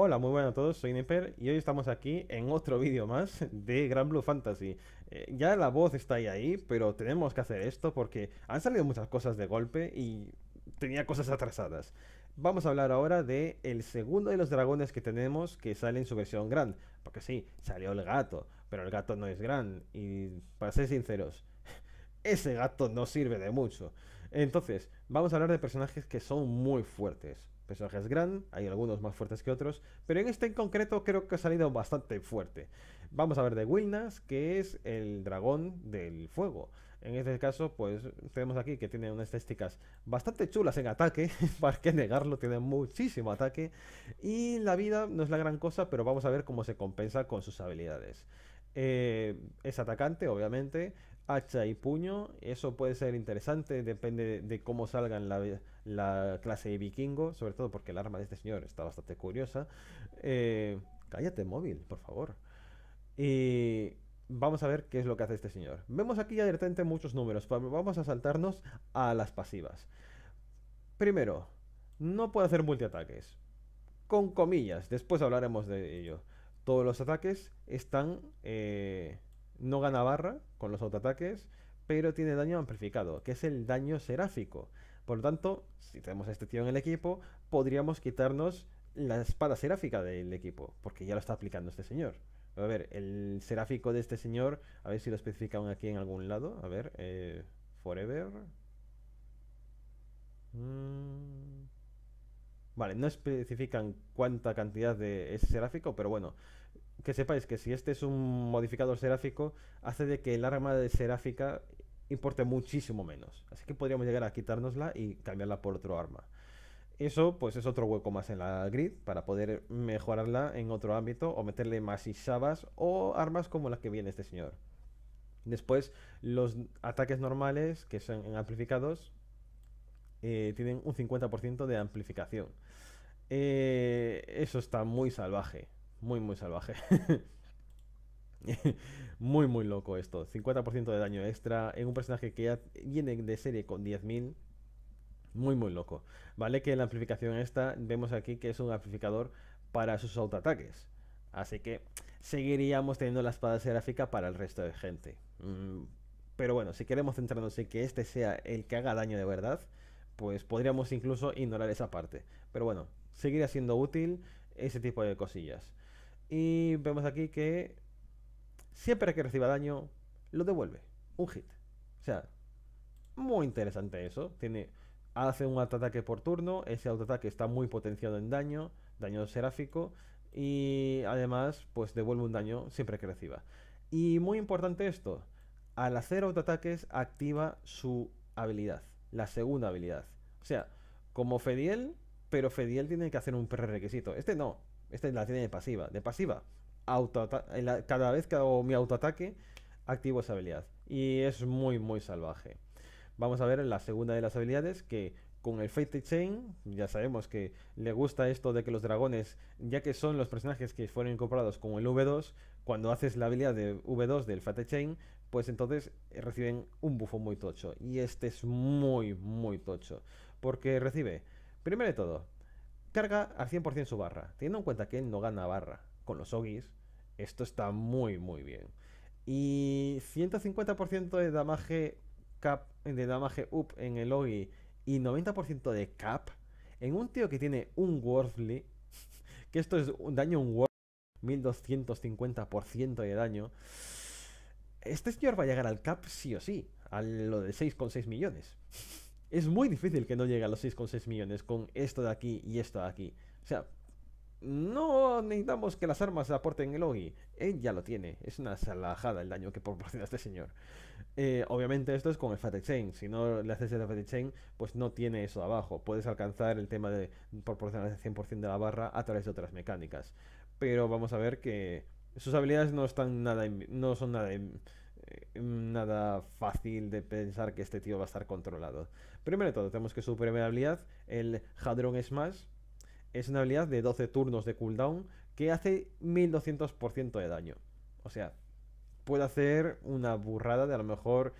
Hola, muy buenas a todos, soy Neper y hoy estamos aquí en otro vídeo más de Gran Blue Fantasy. Eh, ya la voz está ahí, pero tenemos que hacer esto porque han salido muchas cosas de golpe y tenía cosas atrasadas. Vamos a hablar ahora de el segundo de los dragones que tenemos que sale en su versión Grand. Porque sí, salió el gato, pero el gato no es gran. Y para ser sinceros, ese gato no sirve de mucho. Entonces, vamos a hablar de personajes que son muy fuertes es gran, hay algunos más fuertes que otros, pero en este en concreto creo que ha salido bastante fuerte. Vamos a ver de Wilnas, que es el dragón del fuego. En este caso, pues tenemos aquí que tiene unas estadísticas bastante chulas en ataque, para que negarlo, tiene muchísimo ataque. Y la vida no es la gran cosa, pero vamos a ver cómo se compensa con sus habilidades. Eh, es atacante, obviamente, hacha y puño. Eso puede ser interesante, depende de cómo salgan la, clase de vikingo, sobre todo porque el arma de este señor está bastante curiosa. Eh, cállate móvil, por favor. Y vamos a ver qué es lo que hace este señor. Vemos aquí ya de muchos números, vamos a saltarnos a las pasivas. Primero, no puede hacer multiataques. Con comillas, después hablaremos de ello. Todos los ataques están... Eh, no gana barra con los autoataques, pero tiene daño amplificado, que es el daño seráfico. Por lo tanto, si tenemos a este tío en el equipo, podríamos quitarnos la espada seráfica del equipo, porque ya lo está aplicando este señor. A ver, el seráfico de este señor, a ver si lo especifican aquí en algún lado. A ver, eh, Forever. Mm. Vale, no especifican cuánta cantidad de ese seráfico, pero bueno, que sepáis que si este es un modificador seráfico, hace de que el arma de seráfica importe muchísimo menos. Así que podríamos llegar a quitárnosla y cambiarla por otro arma. Eso pues es otro hueco más en la grid para poder mejorarla en otro ámbito o meterle más ishabas o armas como las que viene este señor. Después los ataques normales que son amplificados eh, tienen un 50% de amplificación. Eh, eso está muy salvaje. Muy, muy salvaje. muy, muy loco esto. 50% de daño extra en un personaje que ya viene de serie con 10.000. Muy, muy loco. Vale que la amplificación esta, vemos aquí que es un amplificador para sus autoataques. Así que seguiríamos teniendo la espada seráfica para el resto de gente. Mm, pero bueno, si queremos centrarnos en que este sea el que haga daño de verdad, pues podríamos incluso ignorar esa parte. Pero bueno, seguirá siendo útil ese tipo de cosillas. Y vemos aquí que siempre que reciba daño, lo devuelve. Un hit. O sea, muy interesante eso. Tiene, hace un autoataque por turno. Ese autoataque está muy potenciado en daño, daño seráfico. Y además, pues devuelve un daño siempre que reciba. Y muy importante esto. Al hacer autoataques, activa su habilidad. La segunda habilidad. O sea, como Fediel, pero Fediel tiene que hacer un prerequisito. Este no. Esta la tiene de pasiva. De pasiva, cada vez que hago mi autoataque, activo esa habilidad. Y es muy, muy salvaje. Vamos a ver la segunda de las habilidades que con el Fate Chain, ya sabemos que le gusta esto de que los dragones, ya que son los personajes que fueron incorporados con el V2, cuando haces la habilidad de V2 del Fate Chain, pues entonces eh, reciben un bufo muy tocho. Y este es muy, muy tocho. Porque recibe, primero de todo, carga al 100% su barra. Teniendo en cuenta que él no gana barra con los Ogis, esto está muy, muy bien. Y 150% de damage cap, de up en el Ogi y 90% de cap en un tío que tiene un Worthly, que esto es un daño un Worthly, 1250% de daño. Este señor va a llegar al cap sí o sí, a lo de 6,6 millones. Es muy difícil que no llegue a los 6,6 millones con esto de aquí y esto de aquí. O sea, no necesitamos que las armas aporten el OGI. Él ya lo tiene. Es una salajada el daño que proporciona este señor. Eh, obviamente esto es con el Fat Chain. Si no le haces el Fat pues no tiene eso de abajo. Puedes alcanzar el tema de proporcionar el 100% de la barra a través de otras mecánicas. Pero vamos a ver que sus habilidades no, están nada no son nada nada fácil de pensar que este tío va a estar controlado. Primero de todo, tenemos que su primera habilidad, el Hadron Smash, es una habilidad de 12 turnos de cooldown que hace 1200% de daño. O sea, puede hacer una burrada de a lo mejor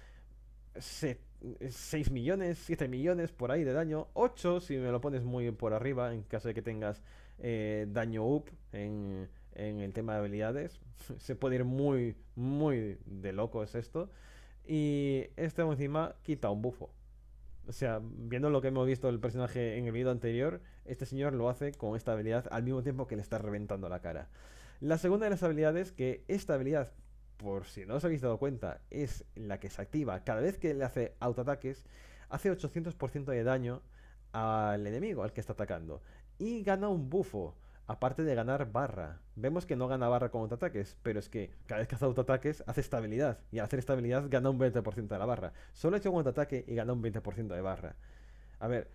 6 millones, 7 millones por ahí de daño, 8 si me lo pones muy por arriba en caso de que tengas eh, daño up en en el tema de habilidades. Se puede ir muy, muy de loco es esto. Y este encima quita un bufo. O sea, viendo lo que hemos visto del personaje en el video anterior, este señor lo hace con esta habilidad al mismo tiempo que le está reventando la cara. La segunda de las habilidades, que esta habilidad, por si no os habéis dado cuenta, es la que se activa cada vez que le hace autoataques, hace 800% de daño al enemigo al que está atacando y gana un bufo aparte de ganar barra. Vemos que no gana barra con autoataques, pero es que cada vez que hace autoataques hace estabilidad, y al hacer estabilidad gana un 20% de la barra. Solo ha hecho un autoataque y gana un 20% de barra. A ver,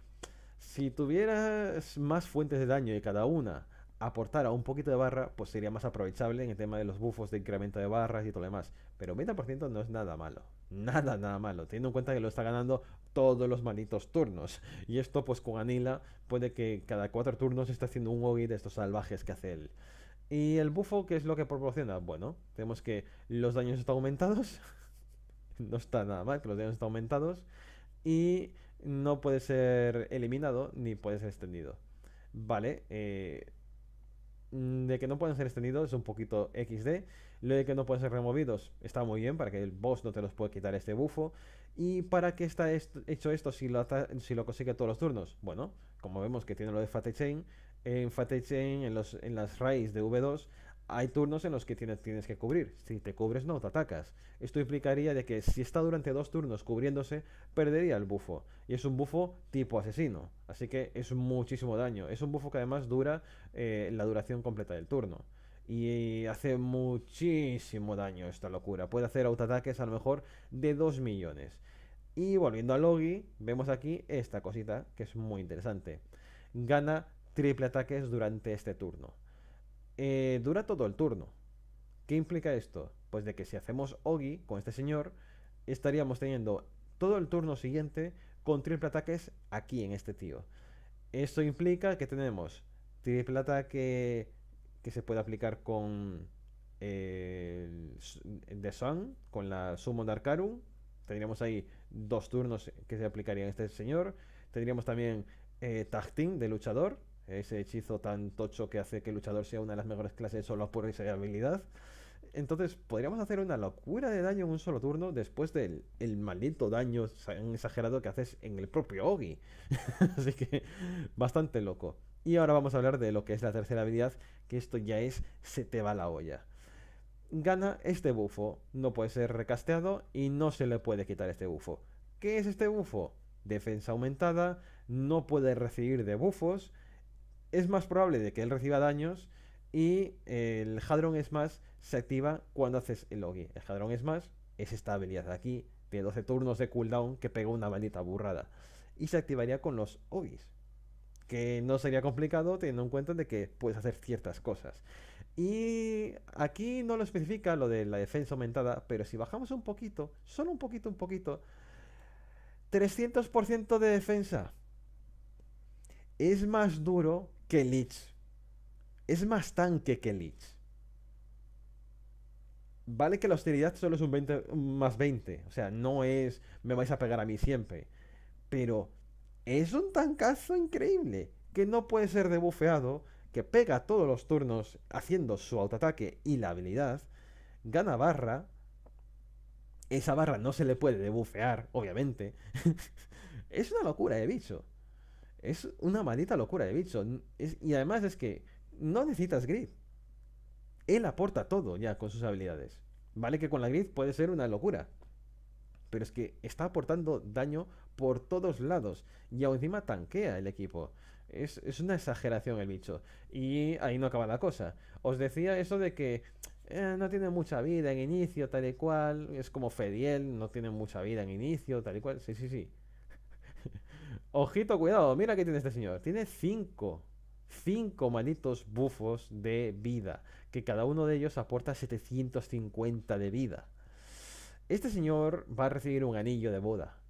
si tuvieras más fuentes de daño y cada una aportara un poquito de barra, pues sería más aprovechable en el tema de los bufos de incremento de barras y todo lo demás. Pero 20% no es nada malo nada, nada malo, teniendo en cuenta que lo está ganando todos los malditos turnos. Y esto, pues con Anila, puede que cada cuatro turnos esté haciendo un Ogi de estos salvajes que hace él. ¿Y el bufo qué es lo que proporciona? Bueno, tenemos que los daños están aumentados. no está nada mal que los daños están aumentados. Y no puede ser eliminado ni puede ser extendido. Vale, eh, de que no pueden ser extendidos es un poquito XD. Lo de que no pueden ser removidos está muy bien para que el boss no te los pueda quitar este bufo. ¿Y para qué está hecho esto si lo, consigue todos los turnos? Bueno, como vemos que tiene lo de Fate Chain, en Fate Chain, en, las raíces de V2, hay turnos en los que tienes, que cubrir. Si te cubres, no te atacas. Esto implicaría de que si está durante dos turnos cubriéndose, perdería el bufo. Y es un bufo tipo asesino. Así que es muchísimo daño. Es un bufo que además dura eh, la duración completa del turno y hace muchísimo daño esta locura. Puede hacer autoataques a lo mejor de 2 millones. Y volviendo al ogi vemos aquí esta cosita que es muy interesante. Gana triple ataques durante este turno. Eh, dura todo el turno. ¿Qué implica esto? Pues de que si hacemos Ogi con este señor, estaríamos teniendo todo el turno siguiente con triple ataques aquí en este tío. Esto implica que tenemos triple ataque que se puede aplicar con The eh, Sun, con la Summon Darkarum Tendríamos ahí dos turnos que se aplicarían a este señor. Tendríamos también eh, Tag de luchador, ese hechizo tan tocho que hace que el luchador sea una de las mejores clases solo por esa habilidad. Entonces, podríamos hacer una locura de daño en un solo turno después del maldito daño exagerado que haces en el propio Ogi. Así que, bastante loco. Y ahora vamos a hablar de lo que es la tercera habilidad, que esto ya es se te va la olla. Gana este bufo, no puede ser recasteado y no se le puede quitar este bufo. ¿Qué es este bufo? Defensa aumentada, no puede recibir bufos, es más probable de que él reciba daños y el Hadron Smash se activa cuando haces el Logi. El Hadron Smash es esta habilidad de aquí, de 12 turnos de cooldown que pega una maldita burrada. Y se activaría con los Ogis que no sería complicado teniendo en cuenta de que puedes hacer ciertas cosas. Y aquí no lo especifica lo de la defensa aumentada, pero si bajamos un poquito, solo un poquito, un poquito, 300% de defensa es más duro que Lich Es más tanque que Lich Vale que la austeridad solo es un 20 más 20, o sea, no es me vais a pegar a mí siempre, pero es un tancazo increíble, que no puede ser debufeado, que pega todos los turnos haciendo su autoataque y la habilidad, gana barra, esa barra no se le puede debufear, obviamente. es una locura de bicho. Es una maldita locura de bicho. y además es que no necesitas grid. Él aporta todo ya con sus habilidades. Vale que con la grid puede ser una locura. Pero es que está aportando daño por todos lados. Y aún encima tanquea el equipo. Es, una exageración el bicho. Y ahí no acaba la cosa. Os decía eso de que eh, no tiene mucha vida en inicio, tal y cual. Es como Fediel, no tiene mucha vida en inicio, tal y cual. Sí, sí, sí. Ojito, cuidado, mira que tiene este señor. Tiene cinco. Cinco malitos bufos de vida. Que cada uno de ellos aporta 750 de vida. Este señor va a recibir un anillo de boda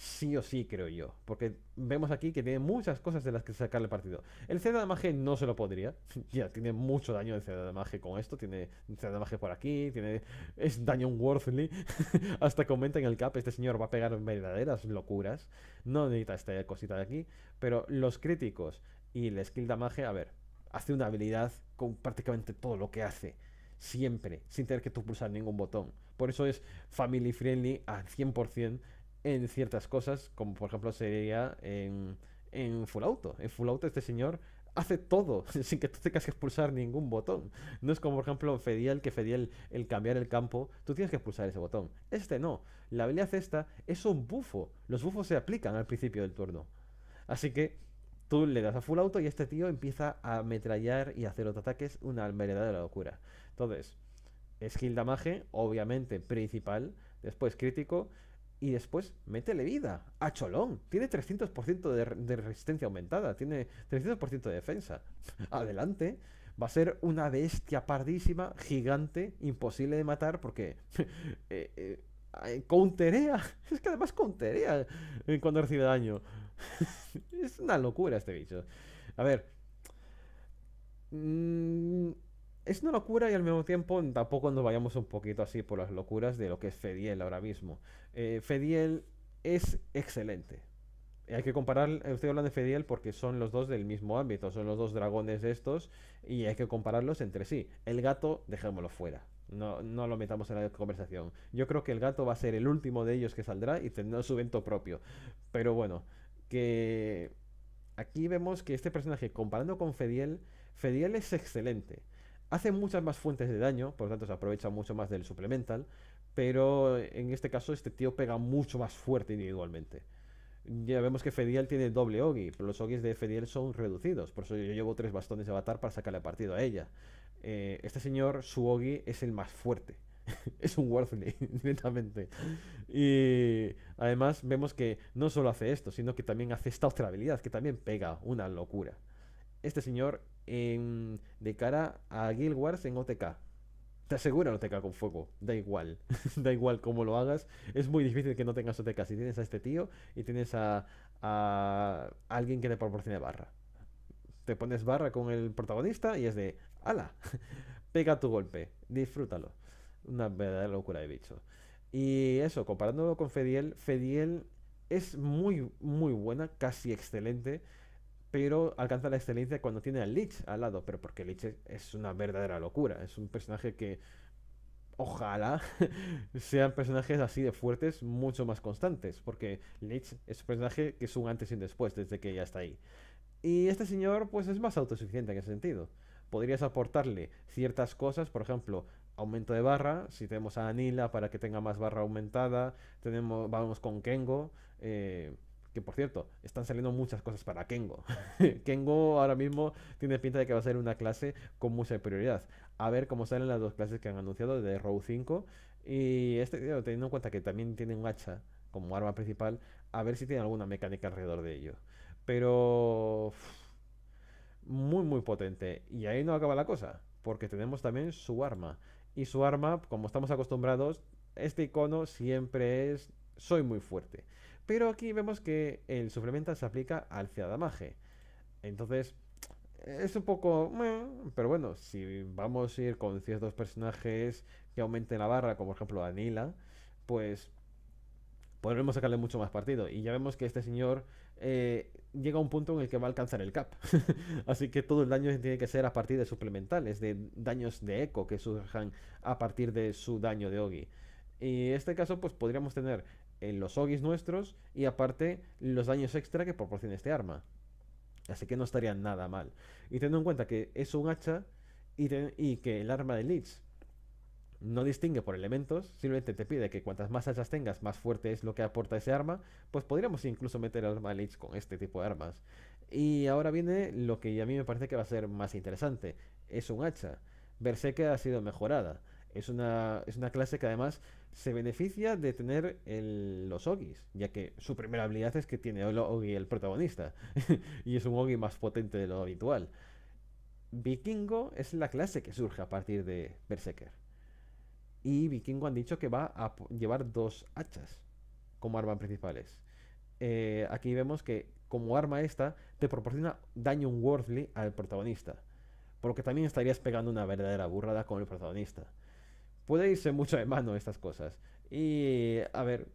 sí o sí, creo yo. Porque vemos aquí que tiene muchas cosas de las que sacarle partido. El Z de Maje no se lo podría. ya, tiene mucho daño el Z de Maje con esto. Tiene Z de Maje por aquí. Tiene, es daño un worthly. Hasta comenta en el cap, este señor va a pegar verdaderas locuras. No necesita esta cosita de aquí. Pero los críticos y el skill damage, a ver, hace una habilidad con prácticamente todo lo que hace siempre, sin tener que tú pulsar ningún botón. Por eso es family friendly al 100% en ciertas cosas, como por ejemplo sería en, en Full Auto. En Full Auto este señor hace todo sin que tú tengas que expulsar ningún botón. No es como, por ejemplo, en Fediel, que Fediel, el cambiar el campo, tú tienes que expulsar ese botón. Este no. La habilidad esta es un bufo. Los bufos se aplican al principio del turno. Así que tú le das a full auto y este tío empieza a ametrallar y hacer otros ataques una variedad de la locura. Entonces, skill damage, obviamente principal. Después crítico. Y después, métele vida a Cholón. Tiene 300% de, resistencia aumentada, tiene 300% de defensa. Adelante. Va a ser una bestia pardísima, gigante, imposible de matar porque... Eh, eh, eh, counterea. Es que además counterea eh, cuando recibe daño. es una locura este bicho. A ver. Mmm es una locura y al mismo tiempo tampoco nos vayamos un poquito así por las locuras de lo que es Fediel ahora mismo. Eh, Fediel es excelente. Hay que comparar, estoy hablando de Fediel porque son los dos del mismo ámbito, son los dos dragones estos y hay que compararlos entre sí. El gato, dejémoslo fuera. No, no lo metamos en la conversación. Yo creo que el gato va a ser el último de ellos que saldrá y tendrá su evento propio. Pero bueno, que aquí vemos que este personaje, comparando con Fediel, Fediel es excelente. Hace muchas más fuentes de daño, por lo tanto se aprovecha mucho más del suplemental, pero en este caso este tío pega mucho más fuerte individualmente. Ya vemos que Fediel tiene doble Ogi, pero los Ogis de Fediel son reducidos, por eso yo llevo tres bastones de avatar para sacarle partido a ella. Eh, este señor, su Ogi es el más fuerte. es un worthly, directamente. Y además vemos que no solo hace esto, sino que también hace esta otra habilidad, que también pega una locura. Este señor de cara a Guild Wars en OTK. Te aseguro OTK con fuego, da igual, da igual cómo lo hagas, es muy difícil que no tengas OTK si tienes a este tío y tienes a, alguien que te proporcione barra. Te pones barra con el protagonista y es de, ala, pega tu golpe, disfrútalo. Una verdadera locura de bicho. Y eso, comparándolo con Fediel, Fediel es muy, muy buena, casi excelente pero alcanza la excelencia cuando tiene a Lich al lado, pero porque Lich es, una verdadera locura, es un personaje que ojalá sean personajes así de fuertes mucho más constantes, porque Lich es un personaje que es un antes y un después desde que ya está ahí. Y este señor pues es más autosuficiente en ese sentido. Podrías aportarle ciertas cosas, por ejemplo, aumento de barra, si tenemos a Anila para que tenga más barra aumentada, tenemos, vamos con Kengo, eh, que por cierto, están saliendo muchas cosas para Kengo. Kengo ahora mismo tiene pinta de que va a ser una clase con mucha prioridad. A ver cómo salen las dos clases que han anunciado de Row 5. Y este, teniendo en cuenta que también tiene un hacha como arma principal, a ver si tiene alguna mecánica alrededor de ello. Pero. Muy, muy potente. Y ahí no acaba la cosa, porque tenemos también su arma. Y su arma, como estamos acostumbrados, este icono siempre es soy muy fuerte. Pero aquí vemos que el suplemento se aplica al ciadamaje Entonces, es un poco... pero bueno, si vamos a ir con ciertos personajes que aumenten la barra, como por ejemplo Anila, pues podremos sacarle mucho más partido. Y ya vemos que este señor eh, llega a un punto en el que va a alcanzar el cap. Así que todo el daño tiene que ser a partir de suplementales, de daños de eco que surjan a partir de su daño de Ogi. Y en este caso, pues podríamos tener en los ogis nuestros y aparte los daños extra que proporciona este arma. Así que no estaría nada mal. Y teniendo en cuenta que es un hacha y, que el arma de Leech no distingue por elementos, simplemente te pide que cuantas más hachas tengas, más fuerte es lo que aporta ese arma, pues podríamos incluso meter el arma de Leech con este tipo de armas. Y ahora viene lo que a mí me parece que va a ser más interesante. Es un hacha. que ha sido mejorada. Es una, clase que además se beneficia de tener el, los Ogis, ya que su primera habilidad es que tiene el el protagonista, y es un Ogi más potente de lo habitual. Vikingo es la clase que surge a partir de Berserker. Y Vikingo han dicho que va a llevar dos hachas como arma principales. Eh, aquí vemos que como arma esta te proporciona daño worthly al protagonista. Por lo que también estarías pegando una verdadera burrada con el protagonista puede irse mucho de mano estas cosas. Y a ver,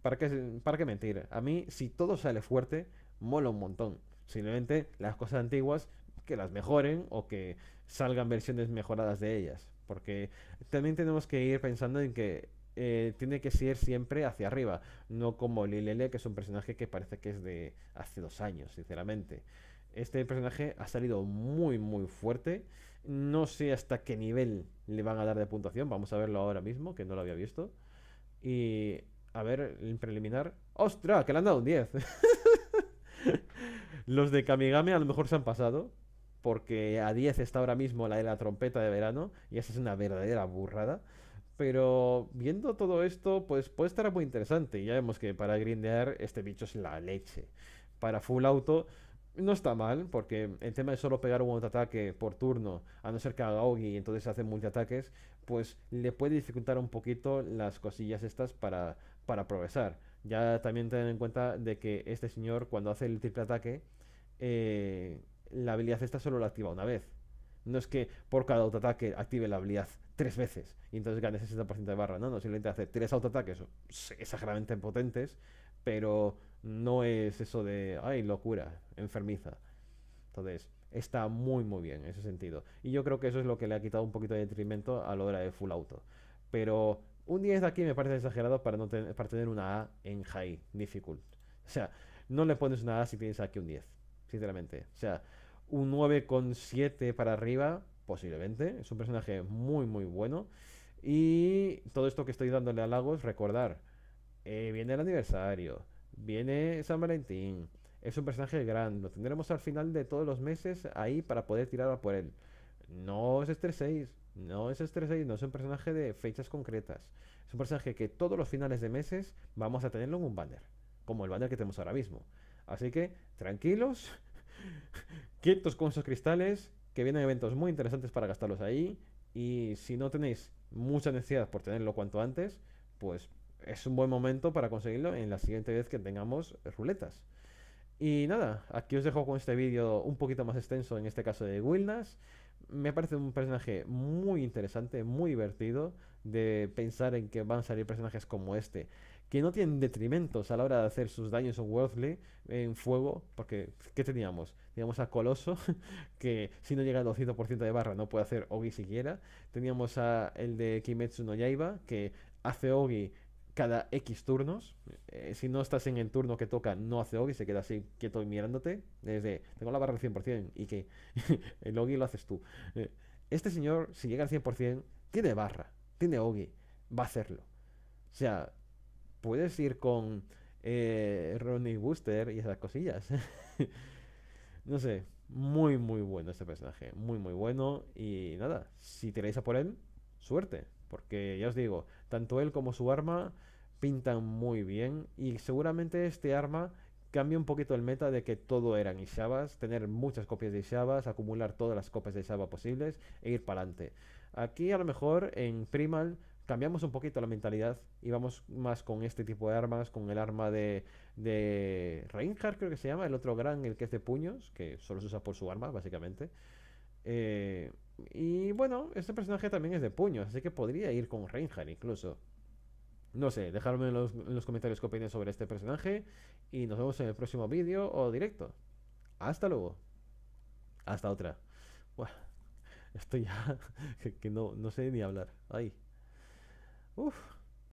¿para qué, ¿para mentir? A mí, si todo sale fuerte, mola un montón. Simplemente las cosas antiguas que las mejoren o que salgan versiones mejoradas de ellas. Porque también tenemos que ir pensando en que eh, tiene que ser siempre hacia arriba, no como Lilele, que es un personaje que parece que es de hace dos años, sinceramente. Este personaje ha salido muy, muy fuerte no sé hasta qué nivel le van a dar de puntuación. Vamos a verlo ahora mismo, que no lo había visto. Y a ver, en preliminar. ¡Ostras! Que le han dado un 10. Los de Kamigame a lo mejor se han pasado. Porque a 10 está ahora mismo la de la trompeta de verano. Y esa es una verdadera burrada. Pero viendo todo esto, pues puede estar muy interesante. Y ya vemos que para grindear este bicho es la leche. Para full auto, no está mal, porque el tema de solo pegar un autoataque por turno, a no ser que haga ogi y entonces hace multiataques, pues le puede dificultar un poquito las cosillas estas para, para progresar. Ya también ten en cuenta de que este señor, cuando hace el triple ataque, eh, la habilidad esta solo la activa una vez. No es que por cada autoataque active la habilidad tres veces y entonces gane 60% de barra. No, no, simplemente hace tres autoataques exageradamente potentes, pero no es eso de, ay, locura enfermiza. Entonces, está muy, muy bien en ese sentido. Y yo creo que eso es lo que le ha quitado un poquito de detrimento a lo de de Full Auto. Pero un 10 de aquí me parece exagerado para, no tener para tener una A en High Difficult. O sea, no le pones una A si tienes aquí un 10, sinceramente. O sea, un 9,7 para arriba, posiblemente. Es un personaje muy, muy bueno. Y todo esto que estoy dándole es recordar, eh, viene el aniversario, viene San Valentín, es un personaje grande, lo tendremos al final de todos los meses ahí para poder tirarlo por él. No es estreséis, no es 6, no es un personaje de fechas concretas. Es un personaje que todos los finales de meses vamos a tenerlo en un banner, como el banner que tenemos ahora mismo. Así que tranquilos, quietos con esos cristales, que vienen eventos muy interesantes para gastarlos ahí. Y si no tenéis mucha necesidad por tenerlo cuanto antes, pues es un buen momento para conseguirlo en la siguiente vez que tengamos ruletas. Y nada, aquí os dejo con este vídeo un poquito más extenso, en este caso de Wilnas. Me parece un personaje muy interesante, muy divertido, de pensar en que van a salir personajes como este, que no tienen detrimentos a la hora de hacer sus daños o Worldly, en fuego, porque ¿qué teníamos? Teníamos a Coloso, que si no llega al 200% de barra no puede hacer Ogi siquiera. Teníamos a el de Kimetsu no Yaiba, que hace Ogi cada X turnos. Eh, si no estás en el turno que toca, no hace Ogi, se queda así quieto y mirándote. Desde tengo la barra al 100% y que el Ogi lo haces tú. Eh, este señor, si llega al 100%, tiene barra, tiene Ogi, va a hacerlo. O sea, puedes ir con eh, Ronnie Booster y esas cosillas. no sé, muy, muy bueno este personaje. Muy, muy bueno. Y nada, si tiráis a por él, suerte. Porque ya os digo, tanto él como su arma pintan muy bien y seguramente este arma cambia un poquito el meta de que todo eran Ishabas, tener muchas copias de Ishabas, acumular todas las copias de Ishaba posibles e ir para adelante. Aquí a lo mejor en Primal cambiamos un poquito la mentalidad y vamos más con este tipo de armas, con el arma de, de Reinhardt creo que se llama, el otro gran, el que es de puños, que solo se usa por su arma básicamente. Eh, y bueno, este personaje también es de puño así que podría ir con Reinhardt incluso. No sé, dejadme en los, comentarios qué opinas sobre este personaje. Y nos vemos en el próximo vídeo o directo. Hasta luego. Hasta otra. Bueno, esto ya. que no, no sé ni hablar. Ahí. Uf.